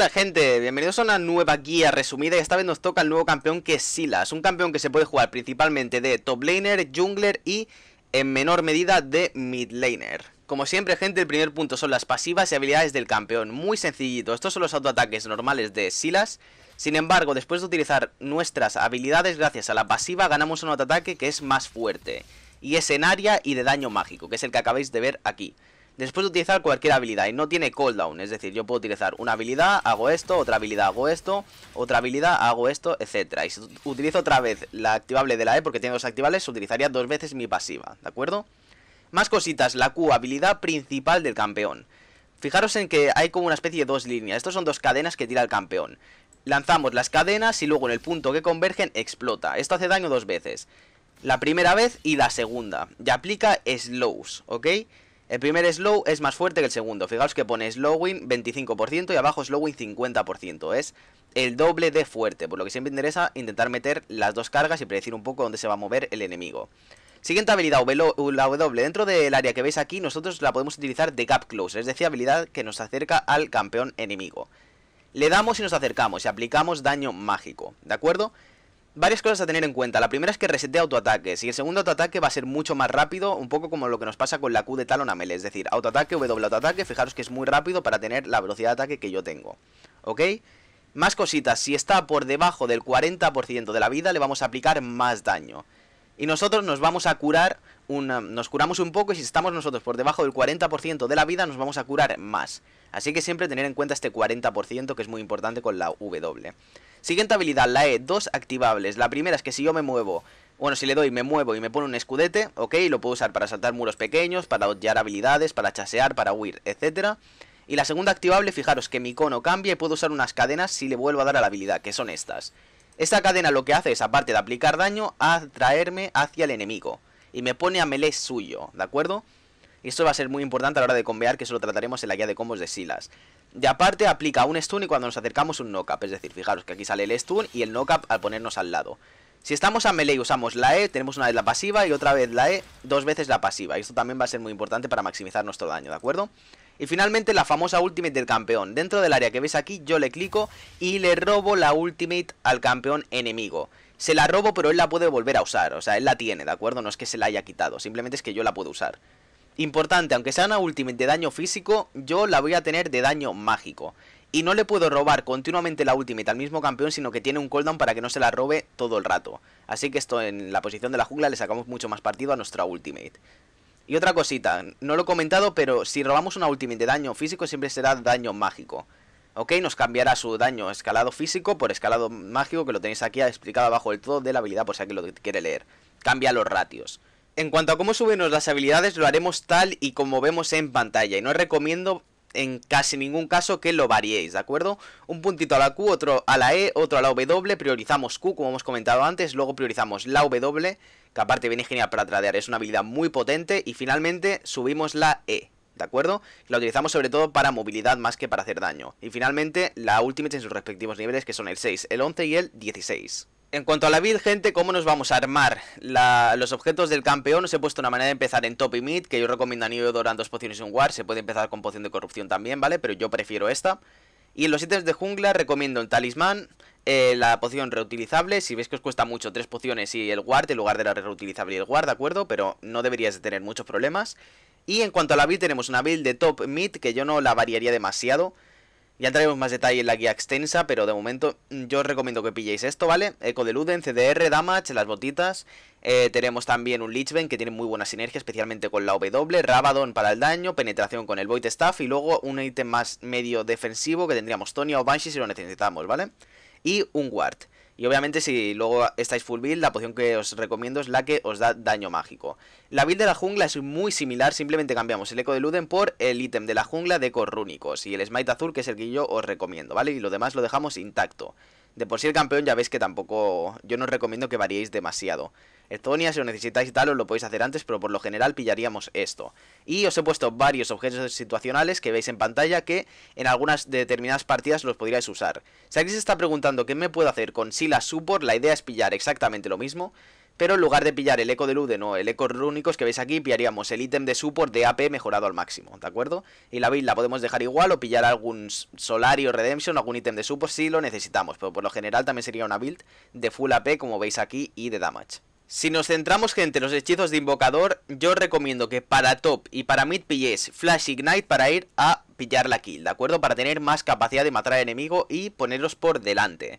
Hola gente, bienvenidos a una nueva guía resumida y esta vez nos toca el nuevo campeón que es Silas, un campeón que se puede jugar principalmente de top laner, jungler y en menor medida de mid laner. Como siempre gente, el primer punto son las pasivas y habilidades del campeón, muy sencillito, estos son los autoataques normales de Silas, sin embargo después de utilizar nuestras habilidades gracias a la pasiva ganamos un autoataque que es más fuerte, y es en área y de daño mágico, que es el que acabáis de ver aquí. Después de utilizar cualquier habilidad y no tiene cooldown, es decir, yo puedo utilizar una habilidad, hago esto, otra habilidad, hago esto, otra habilidad, hago esto, etcétera. Y si utilizo otra vez la activable de la E, porque tiene dos activables, utilizaría dos veces mi pasiva, ¿de acuerdo? Más cositas, la Q, habilidad principal del campeón. Fijaros en que hay como una especie de dos líneas, estos son dos cadenas que tira el campeón. Lanzamos las cadenas y luego en el punto que convergen explota, esto hace daño dos veces. La primera vez y la segunda, y aplica slows, ¿ok? El primer slow es más fuerte que el segundo. Fijaos que pone slowing 25% y abajo slowing 50%. Es el doble de fuerte, por lo que siempre interesa intentar meter las dos cargas y predecir un poco dónde se va a mover el enemigo. Siguiente habilidad, la W. Dentro del área que veis aquí, nosotros la podemos utilizar de gap close, es decir, habilidad que nos acerca al campeón enemigo. Le damos y nos acercamos y aplicamos daño mágico, ¿de acuerdo? varias cosas a tener en cuenta. La primera es que resete autoataques y el segundo autoataque va a ser mucho más rápido, un poco como lo que nos pasa con la Q de Talonamel, Es decir, autoataque, W autoataque, fijaros que es muy rápido para tener la velocidad de ataque que yo tengo. ¿Ok? Más cositas, si está por debajo del 40% de la vida le vamos a aplicar más daño. Y nosotros nos vamos a curar, um, nos curamos un poco y si estamos nosotros por debajo del 40% de la vida nos vamos a curar más. Así que siempre tener en cuenta este 40% que es muy importante con la W. Siguiente habilidad, la E, dos activables. La primera es que si yo me muevo bueno, si le doy, me muevo y me pone un escudete, ok, lo puedo usar para saltar muros pequeños, para odiar habilidades, para chasear, para huir, etc. Y la segunda activable, fijaros que mi cono cambia y puedo usar unas cadenas si le vuelvo a dar a la habilidad, que son estas. Esta cadena lo que hace es, aparte de aplicar daño, atraerme hacia el enemigo. Y me pone a melee suyo, ¿de acuerdo? Y esto va a ser muy importante a la hora de convear que eso lo trataremos en la guía de combos de Silas. De aparte aplica un stun y cuando nos acercamos un knock Es decir, fijaros que aquí sale el stun y el knock al ponernos al lado. Si estamos a melee usamos la E, tenemos una vez la pasiva y otra vez la E, dos veces la pasiva. Y esto también va a ser muy importante para maximizar nuestro daño, ¿de acuerdo? Y finalmente la famosa ultimate del campeón. Dentro del área que veis aquí yo le clico y le robo la ultimate al campeón enemigo. Se la robo pero él la puede volver a usar, o sea, él la tiene, ¿de acuerdo? No es que se la haya quitado, simplemente es que yo la puedo usar. Importante, aunque sea una ultimate de daño físico, yo la voy a tener de daño mágico. Y no le puedo robar continuamente la ultimate al mismo campeón, sino que tiene un cooldown para que no se la robe todo el rato. Así que esto en la posición de la jungla le sacamos mucho más partido a nuestra ultimate. Y otra cosita, no lo he comentado, pero si robamos una ultimate de daño físico siempre será daño mágico. Ok, nos cambiará su daño escalado físico por escalado mágico, que lo tenéis aquí explicado abajo del todo de la habilidad, por si alguien lo quiere leer. Cambia los ratios. En cuanto a cómo subimos las habilidades, lo haremos tal y como vemos en pantalla. Y no recomiendo en casi ningún caso que lo variéis, ¿de acuerdo? Un puntito a la Q, otro a la E, otro a la W, priorizamos Q como hemos comentado antes, luego priorizamos la W, que aparte viene genial para tradear, es una habilidad muy potente, y finalmente subimos la E, ¿de acuerdo? La utilizamos sobre todo para movilidad más que para hacer daño. Y finalmente la Ultimate en sus respectivos niveles, que son el 6, el 11 y el 16. En cuanto a la build, gente, ¿cómo nos vamos a armar? los objetos del campeón os he puesto una manera de empezar en top y mid, que yo recomiendo a nivel dorando dos pociones y un ward. se puede empezar con poción de corrupción también, ¿vale? Pero yo prefiero esta. Y en los ítems de jungla recomiendo el talismán, eh, la poción reutilizable, si veis que os cuesta mucho tres pociones y el guard, en lugar de la reutilizable y el guard, ¿de acuerdo? Pero no deberías de tener muchos problemas. Y en cuanto a la build, tenemos una build de top mid, que yo no la variaría demasiado, ya traemos más detalle en la guía extensa, pero de momento mm, yo os recomiendo que pilléis esto, ¿vale? Eco de Luden, CDR, Damage, las botitas. Eh, tenemos también un Lichven que tiene muy buena sinergia, especialmente con la W, Rabadon para el daño, penetración con el Void Staff y luego un ítem más medio defensivo que tendríamos Tonya o Banshee si lo necesitamos, ¿vale? Y un Ward. Y obviamente si luego estáis full build, la poción que os recomiendo es la que os da daño mágico. La build de la jungla es muy similar, simplemente cambiamos el eco de Luden por el ítem de la jungla de Corrúnicos y el smite azul que es el que yo os recomiendo, ¿vale? Y lo demás lo dejamos intacto. De por sí el campeón ya veis que tampoco... Yo no os recomiendo que variéis demasiado. Estonia, si lo necesitáis tal, os lo podéis hacer antes, pero por lo general pillaríamos esto. Y os he puesto varios objetos situacionales que veis en pantalla que en algunas determinadas partidas los podríais usar. Si alguien se está preguntando qué me puedo hacer con Silas Support, la idea es pillar exactamente lo mismo pero en lugar de pillar el eco de Lude, no, el eco rúnicos que veis aquí, pillaríamos el ítem de support de AP mejorado al máximo, ¿de acuerdo? Y la build la podemos dejar igual o pillar algún Solario Redemption, algún ítem de support si lo necesitamos, pero por lo general también sería una build de full AP como veis aquí y de damage. Si nos centramos, gente, en los hechizos de invocador, yo recomiendo que para top y para mid pilléis Flash Ignite para ir a pillar la kill, ¿de acuerdo? Para tener más capacidad de matar a enemigo y ponerlos por delante.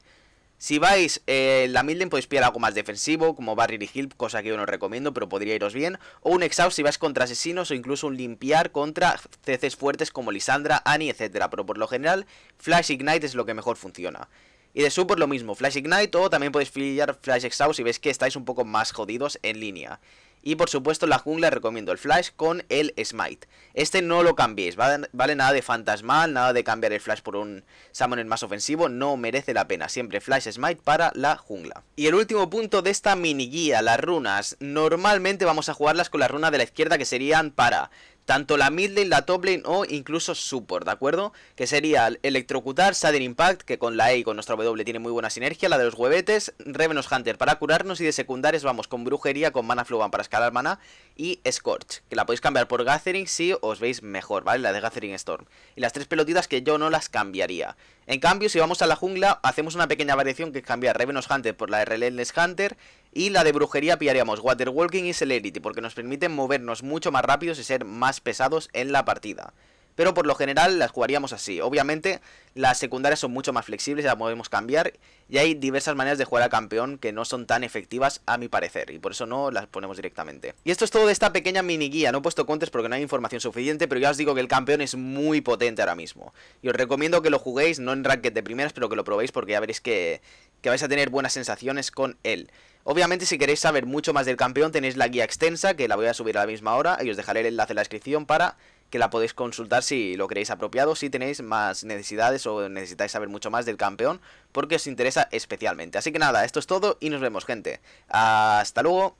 Si vais, en eh, la midlane podéis pillar algo más defensivo, como Barrier y Hill, cosa que yo no recomiendo, pero podría iros bien. O un Exhaust si vais contra asesinos o incluso un limpiar contra CCs fuertes como Lisandra, Annie, etc. Pero por lo general, Flash Ignite es lo que mejor funciona. Y de por lo mismo, Flash Ignite o también podéis pillar Flash Exhaust si veis que estáis un poco más jodidos en línea. Y por supuesto la jungla recomiendo el flash con el smite. Este no lo cambiéis, ¿vale? Nada de fantasmal, nada de cambiar el flash por un summoner más ofensivo, no merece la pena. Siempre flash smite para la jungla. Y el último punto de esta mini guía, las runas. Normalmente vamos a jugarlas con la runa de la izquierda que serían para tanto la mid la top o incluso support, ¿de acuerdo? Que sería electrocutar, Sudden Impact, que con la E y con nuestra W tiene muy buena sinergia, la de los huevetes, Revenos Hunter para curarnos y de secundarios vamos con brujería, con mana fluban para escalar mana y Scorch, que la podéis cambiar por Gathering si os veis mejor, ¿vale? La de Gathering Storm. Y las tres pelotitas que yo no las cambiaría. En cambio, si vamos a la jungla, hacemos una pequeña variación que es cambiar Revenos Hunter por la de Relentless Hunter y la de brujería pillaríamos Waterwalking y Celerity porque nos permiten movernos mucho más rápidos y ser más pesados en la partida. Pero por lo general las jugaríamos así. Obviamente las secundarias son mucho más flexibles, las podemos cambiar. Y hay diversas maneras de jugar a campeón que no son tan efectivas a mi parecer. Y por eso no las ponemos directamente. Y esto es todo de esta pequeña mini guía. No he puesto contes porque no hay información suficiente. Pero ya os digo que el campeón es muy potente ahora mismo. Y os recomiendo que lo juguéis, no en ranked de primeras, pero que lo probéis porque ya veréis que, que vais a tener buenas sensaciones con él. Obviamente si queréis saber mucho más del campeón tenéis la guía extensa que la voy a subir a la misma hora y os dejaré el enlace en la descripción para que la podéis consultar si lo creéis apropiado, si tenéis más necesidades o necesitáis saber mucho más del campeón, porque os interesa especialmente. Así que nada, esto es todo y nos vemos gente. Hasta luego.